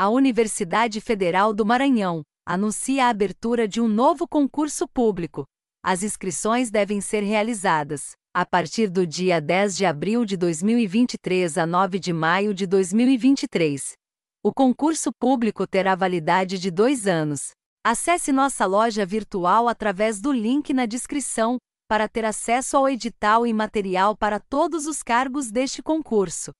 a Universidade Federal do Maranhão anuncia a abertura de um novo concurso público. As inscrições devem ser realizadas a partir do dia 10 de abril de 2023 a 9 de maio de 2023. O concurso público terá validade de dois anos. Acesse nossa loja virtual através do link na descrição para ter acesso ao edital e material para todos os cargos deste concurso.